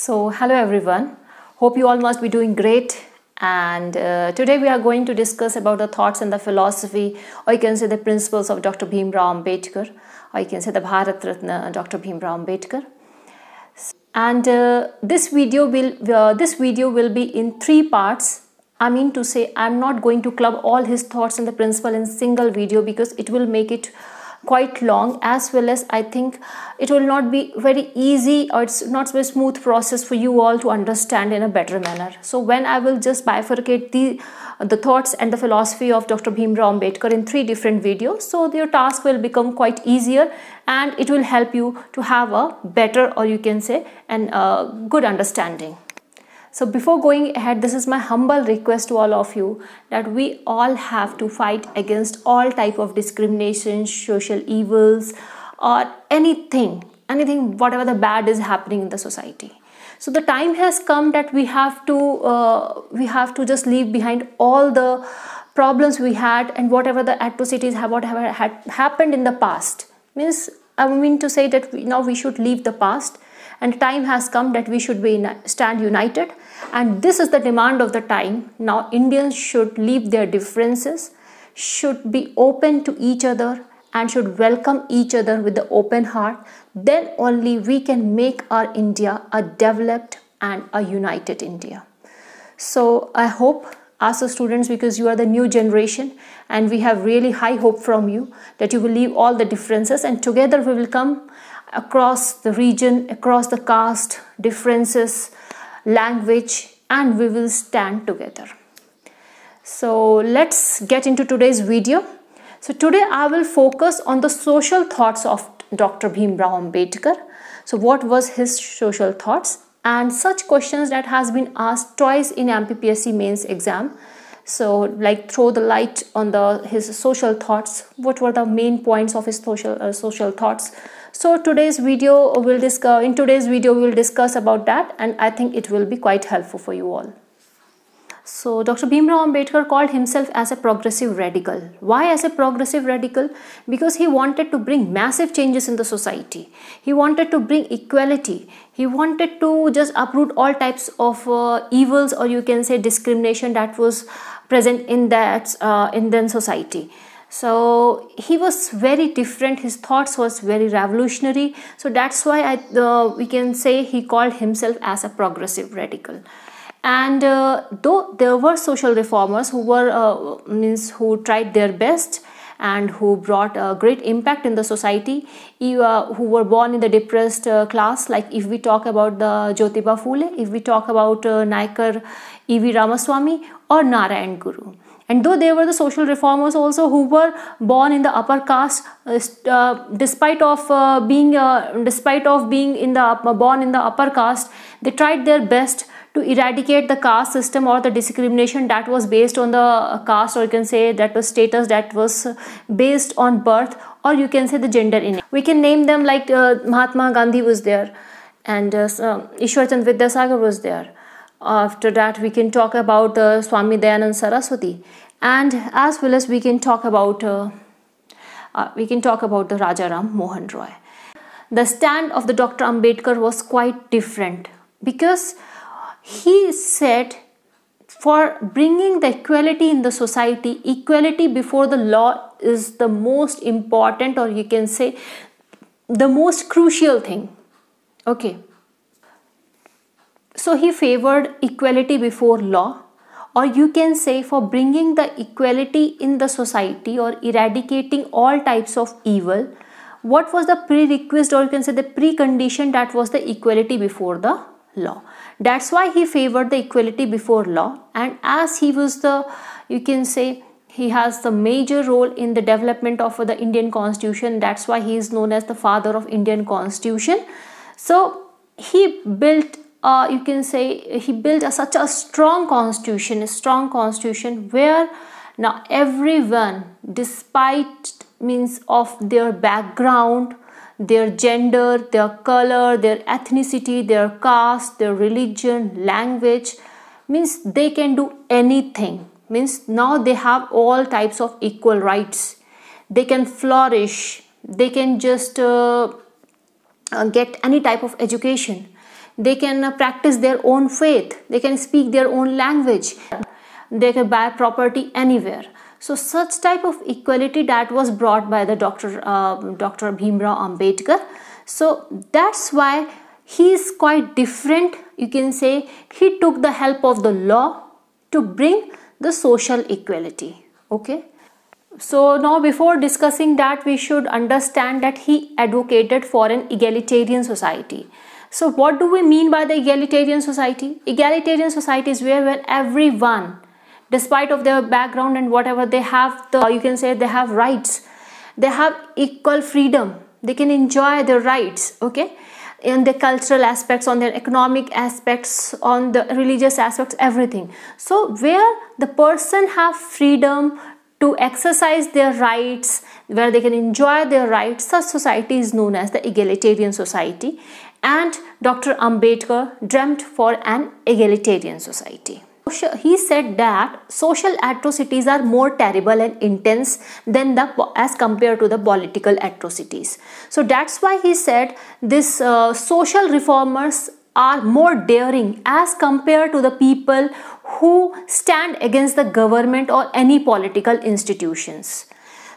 So hello everyone. Hope you all must be doing great. And uh, today we are going to discuss about the thoughts and the philosophy, or you can say the principles of Dr. Bhimrao Ambedkar, or you can say the Bharat Ratna uh, Dr. Bhimrao Ambedkar. And uh, this video will uh, this video will be in three parts. I mean to say I'm not going to club all his thoughts and the principle in single video because it will make it quite long as well as I think it will not be very easy or it's not a smooth process for you all to understand in a better manner. So when I will just bifurcate the the thoughts and the philosophy of Dr. Bhimrao Ambedkar in three different videos. So your task will become quite easier and it will help you to have a better or you can say an uh, good understanding. So before going ahead, this is my humble request to all of you that we all have to fight against all type of discrimination, social evils, or anything, anything, whatever the bad is happening in the society. So the time has come that we have to uh, we have to just leave behind all the problems we had and whatever the atrocities have whatever had happened in the past means I mean to say that we, now we should leave the past and time has come that we should be stand united and this is the demand of the time now indians should leave their differences should be open to each other and should welcome each other with the open heart then only we can make our india a developed and a united india so i hope as the students because you are the new generation and we have really high hope from you that you will leave all the differences and together we will come across the region, across the caste differences, language, and we will stand together. So let's get into today's video. So today I will focus on the social thoughts of Dr. Bhimrao Ambedkar. So what was his social thoughts and such questions that has been asked twice in MPPSC mains exam. So like throw the light on the his social thoughts. What were the main points of his social uh, social thoughts? So today's video will discuss, uh, in today's video we will discuss about that and I think it will be quite helpful for you all. So Dr. Bhimrao Ambedkar called himself as a progressive radical. Why as a progressive radical? Because he wanted to bring massive changes in the society. He wanted to bring equality. He wanted to just uproot all types of uh, evils or you can say discrimination that was present in that uh, in then society so he was very different his thoughts was very revolutionary so that's why I, uh, we can say he called himself as a progressive radical and uh, though there were social reformers who were uh, means who tried their best and who brought a great impact in the society, uh, who were born in the depressed uh, class. Like if we talk about the Jyotiba Phule, if we talk about uh, Naikar E.V. Ramaswamy or Narayan Guru and though they were the social reformers also who were born in the upper caste uh, despite of uh, being uh, despite of being in the born in the upper caste they tried their best to eradicate the caste system or the discrimination that was based on the caste or you can say that was status that was based on birth or you can say the gender in it. We can name them like uh, Mahatma Gandhi was there and uh, um, Ishwar Chandra Vidyasagar was there. After that we can talk about uh, Swami Dayanand Saraswati and as well as we can talk about uh, uh, we can talk about the Rajaram Mohan Roy. The stand of the Dr. Ambedkar was quite different because he said for bringing the equality in the society equality before the law is the most important or you can say the most crucial thing okay so he favored equality before law or you can say for bringing the equality in the society or eradicating all types of evil what was the prerequisite or you can say the precondition that was the equality before the law. That's why he favored the equality before law, and as he was the, you can say, he has the major role in the development of the Indian constitution. That's why he is known as the father of Indian constitution. So he built uh, you can say he built a, such a strong constitution, a strong constitution where now everyone, despite means of their background, their gender, their color, their ethnicity, their caste, their religion, language. Means they can do anything. Means now they have all types of equal rights. They can flourish. They can just uh, uh get any type of education. They can uh, practice their own faith. They can speak their own language. They can buy property anywhere so such type of equality that was brought by the Dr. Uh, Dr. Bhimrao Ambedkar. So that's why he is quite different. You can say he took the help of the law to bring the social equality. Okay. So now before discussing that, we should understand that he advocated for an egalitarian society. So what do we mean by the egalitarian society? Egalitarian society is where, where everyone despite of their background and whatever they have the you can say they have rights they have equal freedom they can enjoy their rights okay in the cultural aspects on their economic aspects on the religious aspects everything so where the person have freedom to exercise their rights where they can enjoy their rights such society is known as the egalitarian society and dr ambedkar dreamt for an egalitarian society he said that social atrocities are more terrible and intense than the as compared to the political atrocities so that's why he said this uh, social reformers are more daring as compared to the people who stand against the government or any political institutions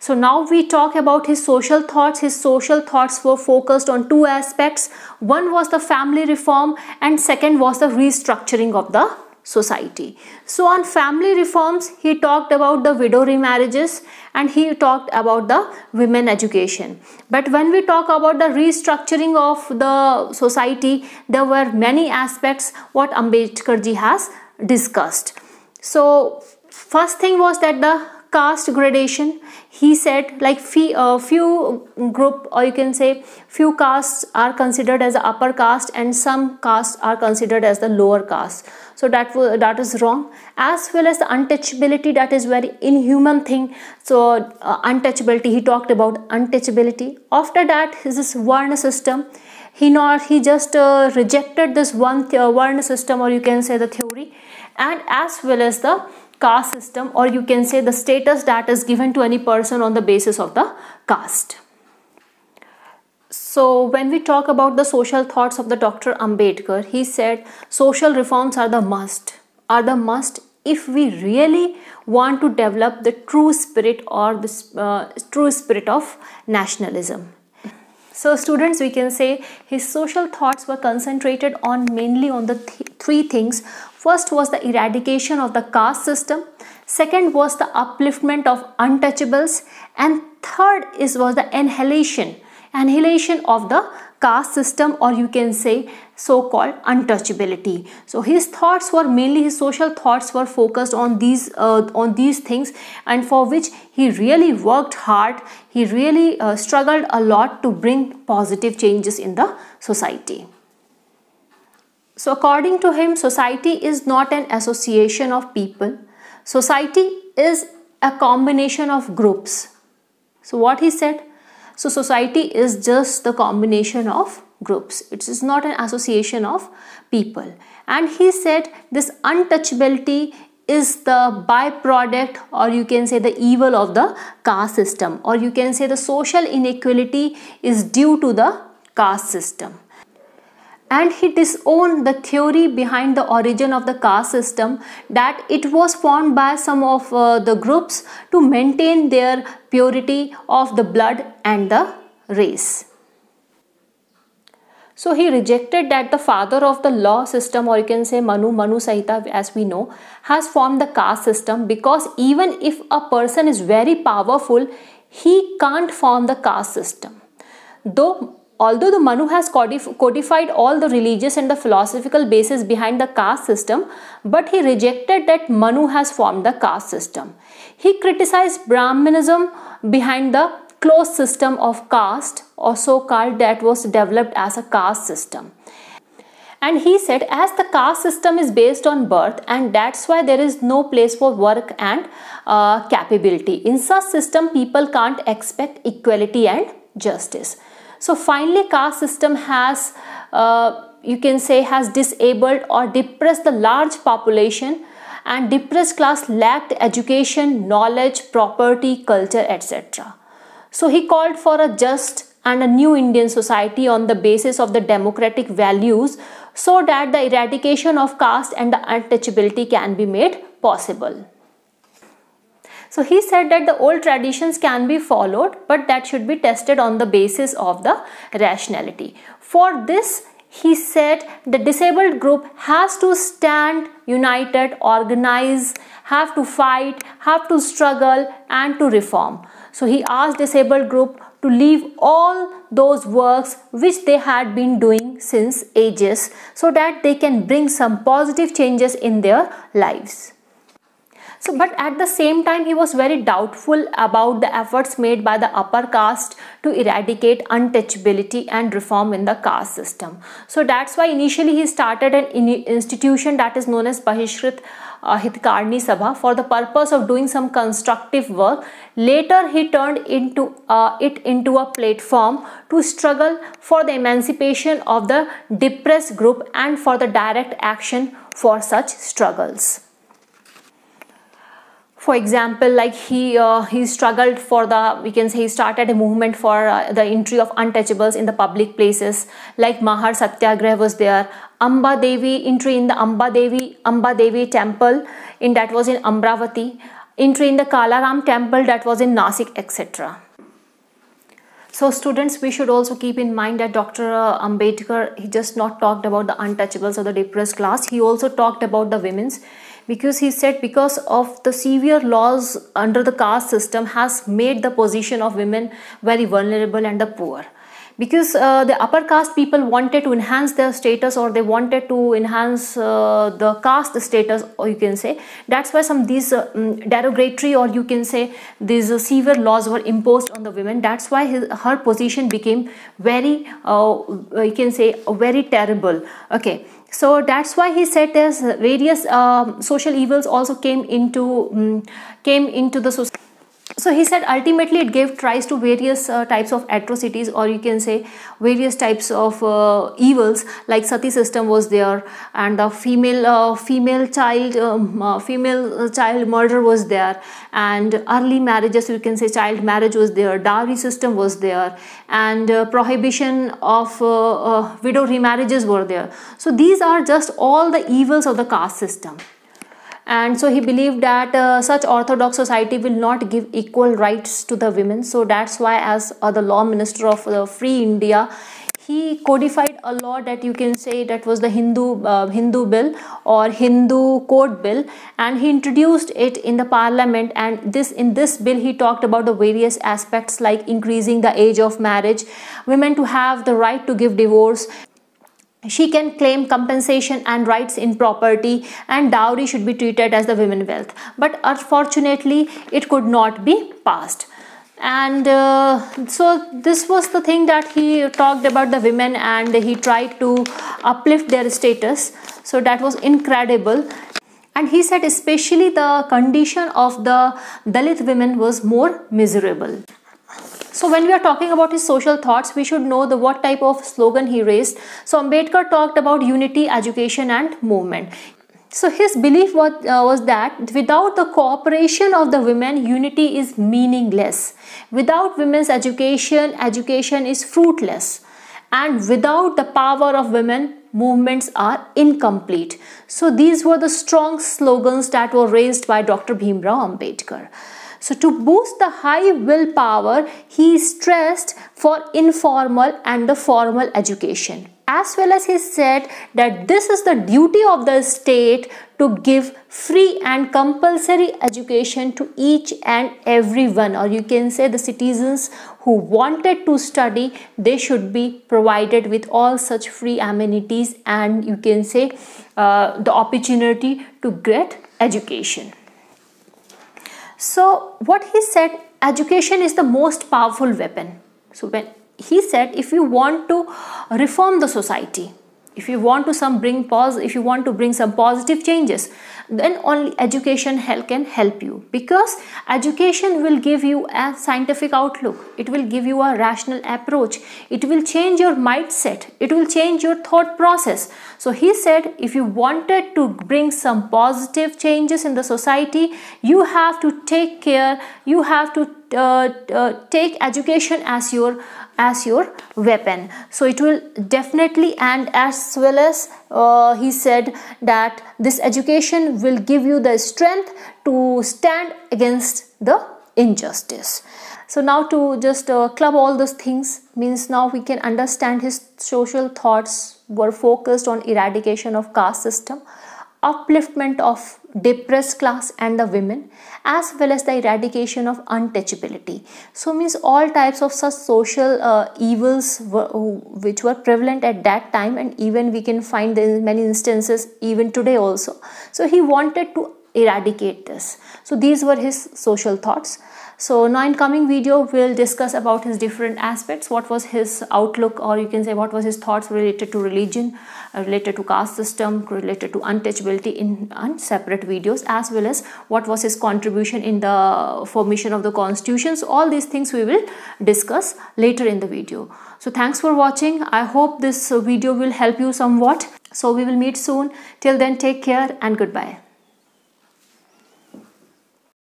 so now we talk about his social thoughts. His social thoughts were focused on two aspects. One was the family reform and second was the restructuring of the society. So on family reforms, he talked about the widow remarriages and he talked about the women education. But when we talk about the restructuring of the society, there were many aspects what Ambedkarji has discussed. So first thing was that the caste gradation he said like few, uh, few group or you can say few castes are considered as the upper caste and some castes are considered as the lower caste so that that is wrong as well as the untouchability that is very inhuman thing so uh, untouchability he talked about untouchability after that is this varna system he not he just uh, rejected this one uh, varna system or you can say the theory and as well as the caste system or you can say the status that is given to any person on the basis of the caste. So when we talk about the social thoughts of the Dr. Ambedkar, he said social reforms are the must, are the must if we really want to develop the true spirit or the uh, true spirit of nationalism. So students, we can say his social thoughts were concentrated on mainly on the th three things. First was the eradication of the caste system. Second was the upliftment of untouchables. And third is was the inhalation, inhalation of the caste system or you can say so-called untouchability so his thoughts were mainly his social thoughts were focused on these uh, on these things and for which he really worked hard he really uh, struggled a lot to bring positive changes in the society so according to him society is not an association of people society is a combination of groups so what he said so society is just the combination of groups. It is not an association of people. And he said this untouchability is the byproduct or you can say the evil of the caste system or you can say the social inequality is due to the caste system and he disowned the theory behind the origin of the caste system that it was formed by some of uh, the groups to maintain their purity of the blood and the race. So he rejected that the father of the law system or you can say Manu, Manu Sahita as we know has formed the caste system because even if a person is very powerful, he can't form the caste system. Though Although the Manu has codified all the religious and the philosophical basis behind the caste system, but he rejected that Manu has formed the caste system. He criticized Brahmanism behind the closed system of caste or so called that was developed as a caste system. And he said, as the caste system is based on birth, and that's why there is no place for work and uh, capability. In such system, people can't expect equality and justice. So finally caste system has uh, you can say has disabled or depressed the large population and depressed class lacked education, knowledge, property, culture, etc. So he called for a just and a new Indian society on the basis of the democratic values so that the eradication of caste and the untouchability can be made possible. So he said that the old traditions can be followed but that should be tested on the basis of the rationality. For this he said the disabled group has to stand united, organize, have to fight, have to struggle and to reform. So he asked disabled group to leave all those works which they had been doing since ages so that they can bring some positive changes in their lives. So, but at the same time, he was very doubtful about the efforts made by the upper caste to eradicate untouchability and reform in the caste system. So, that's why initially he started an institution that is known as Bahishkrit uh, Hitkarni Sabha for the purpose of doing some constructive work. Later, he turned into uh, it into a platform to struggle for the emancipation of the depressed group and for the direct action for such struggles for example like he uh, he struggled for the we can say he started a movement for uh, the entry of untouchables in the public places like mahar satyagrah was there amba devi entry in the amba devi amba devi temple in that was in amravati entry in the kalaram temple that was in nasik etc so students, we should also keep in mind that Dr. Uh, Ambedkar, he just not talked about the untouchables or the depressed class. He also talked about the women's because he said because of the severe laws under the caste system has made the position of women very vulnerable and the poor because uh, the upper caste people wanted to enhance their status or they wanted to enhance uh, the caste status or you can say that's why some these uh, mm, derogatory or you can say these uh, severe laws were imposed on the women that's why his, her position became very uh, you can say very terrible okay so that's why he said there's various um, social evils also came into um, came into the society so he said ultimately it gave rise to various uh, types of atrocities or you can say various types of uh, evils like sati system was there and the female uh, female child um, uh, female uh, child murder was there and early marriages you can say child marriage was there dowry system was there and uh, prohibition of widow remarriages were there so these are just all the evils of the caste system and so he believed that uh, such orthodox society will not give equal rights to the women so that's why as uh, the law minister of uh, free india he codified a law that you can say that was the Hindu uh, Hindu bill or Hindu code bill and he introduced it in the parliament and this in this bill he talked about the various aspects like increasing the age of marriage women to have the right to give divorce she can claim compensation and rights in property and dowry should be treated as the women wealth but unfortunately it could not be passed and uh, so this was the thing that he talked about the women and he tried to uplift their status so that was incredible and he said especially the condition of the dalit women was more miserable so when we are talking about his social thoughts, we should know the what type of slogan he raised. So Ambedkar talked about unity, education and movement. So his belief was, uh, was that without the cooperation of the women, unity is meaningless. Without women's education, education is fruitless. And without the power of women, movements are incomplete. So these were the strong slogans that were raised by Dr. Bhimrao Ambedkar. So to boost the high willpower, he stressed for informal and the formal education. As well as he said that this is the duty of the state to give free and compulsory education to each and everyone or you can say the citizens who wanted to study they should be provided with all such free amenities and you can say uh, the opportunity to get education so, what he said, education is the most powerful weapon. So, when he said, if you want to reform the society, if you want to some bring pause if you want to bring some positive changes then only education can help you because education will give you a scientific outlook it will give you a rational approach it will change your mindset it will change your thought process so he said if you wanted to bring some positive changes in the society you have to take care you have to uh, uh, take education as your as your weapon so it will definitely and as well as uh, he said that this education will give you the strength to stand against the injustice so now to just uh, club all those things means now we can understand his social thoughts were focused on eradication of caste system upliftment of depressed class and the women as well as the eradication of untouchability so means all types of such social uh, evils were, which were prevalent at that time and even we can find many instances even today also so he wanted to eradicate this so these were his social thoughts so now in coming video we'll discuss about his different aspects, what was his outlook or you can say what was his thoughts related to religion, uh, related to caste system, related to untouchability in separate videos as well as what was his contribution in the formation of the constitutions. All these things we will discuss later in the video. So thanks for watching. I hope this video will help you somewhat. So we will meet soon. Till then take care and goodbye.